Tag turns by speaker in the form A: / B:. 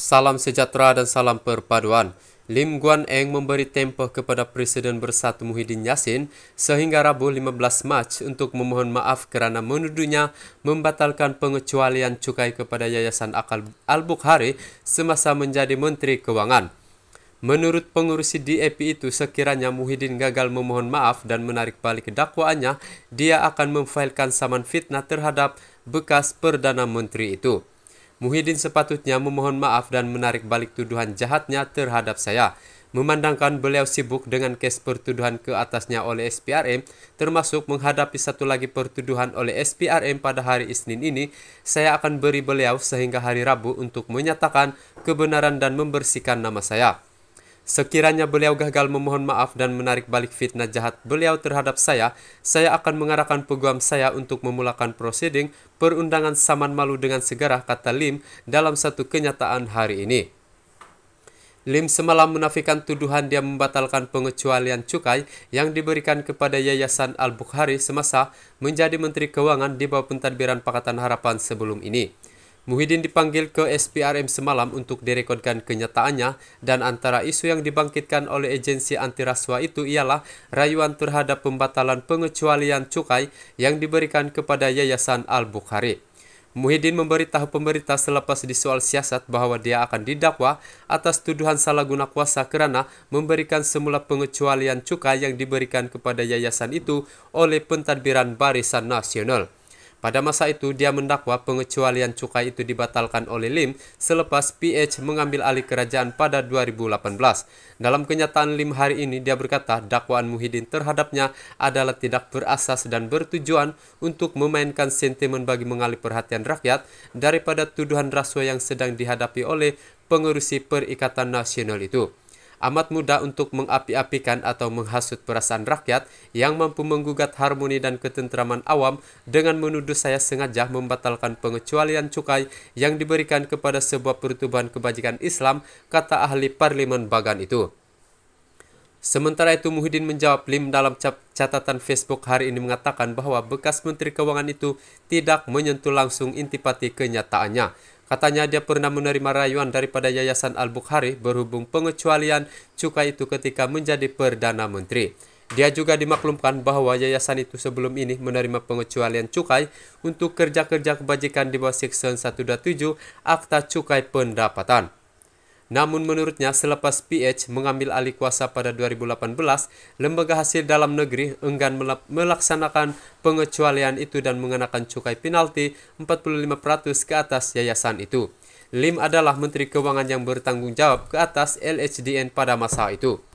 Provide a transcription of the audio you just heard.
A: Salam sejahtera dan salam perpaduan. Lim Guan Eng memberi tempoh kepada Presiden Bersatu Muhyiddin Yassin sehingga Rabu 15 Mac untuk memohon maaf kerana menuduhnya membatalkan pengecualian cukai kepada Yayasan Akal Al-Bukhari semasa menjadi Menteri Keuangan. Menurut pengurusi DAP itu, sekiranya Muhyiddin gagal memohon maaf dan menarik balik dakwaannya, dia akan memfailkan saman fitnah terhadap bekas Perdana Menteri itu. Muhyiddin sepatutnya memohon maaf dan menarik balik tuduhan jahatnya terhadap saya. Memandangkan beliau sibuk dengan kes pertuduhan ke atasnya oleh SPRM, termasuk menghadapi satu lagi pertuduhan oleh SPRM pada hari Isnin ini, saya akan beri beliau sehingga hari Rabu untuk menyatakan kebenaran dan membersihkan nama saya. Sekiranya beliau gagal memohon maaf dan menarik balik fitnah jahat beliau terhadap saya, saya akan mengarahkan peguam saya untuk memulakan prosiding perundangan saman malu dengan segera kata Lim dalam satu kenyataan hari ini. Lim semalam menafikan tuduhan dia membatalkan pengecualian cukai yang diberikan kepada Yayasan Al-Bukhari semasa menjadi Menteri Keuangan di bawah pentadbiran Pakatan Harapan sebelum ini. Muhyiddin dipanggil ke SPRM semalam untuk direkodkan kenyataannya dan antara isu yang dibangkitkan oleh agensi anti rasuah itu ialah rayuan terhadap pembatalan pengecualian cukai yang diberikan kepada Yayasan Al-Bukhari. Muhyiddin memberitahu pemerintah selepas disoal siasat bahwa dia akan didakwa atas tuduhan salah guna kuasa kerana memberikan semula pengecualian cukai yang diberikan kepada yayasan itu oleh pentadbiran Barisan Nasional. Pada masa itu, dia mendakwa pengecualian cukai itu dibatalkan oleh Lim selepas PH mengambil alih kerajaan pada 2018. Dalam kenyataan Lim hari ini, dia berkata dakwaan Muhyiddin terhadapnya adalah tidak berasas dan bertujuan untuk memainkan sentimen bagi mengalih perhatian rakyat daripada tuduhan rasuah yang sedang dihadapi oleh pengurusi Perikatan Nasional itu amat mudah untuk mengapi-apikan atau menghasut perasaan rakyat yang mampu menggugat harmoni dan ketentraman awam dengan menuduh saya sengaja membatalkan pengecualian cukai yang diberikan kepada sebuah pertubuhan kebajikan Islam, kata ahli parlimen Bagan itu. Sementara itu Muhyiddin menjawab Lim dalam catatan Facebook hari ini mengatakan bahwa bekas Menteri Keuangan itu tidak menyentuh langsung intipati kenyataannya. Katanya dia pernah menerima rayuan daripada Yayasan Al-Bukhari berhubung pengecualian cukai itu ketika menjadi Perdana Menteri. Dia juga dimaklumkan bahwa yayasan itu sebelum ini menerima pengecualian cukai untuk kerja-kerja kebajikan di bawah Seksyen 127 Akta Cukai Pendapatan. Namun menurutnya selepas PH mengambil alih kuasa pada 2018, lembaga hasil dalam negeri enggan melaksanakan pengecualian itu dan mengenakan cukai penalti 45% ke atas yayasan itu. Lim adalah Menteri Keuangan yang bertanggung jawab ke atas LHDN pada masa itu.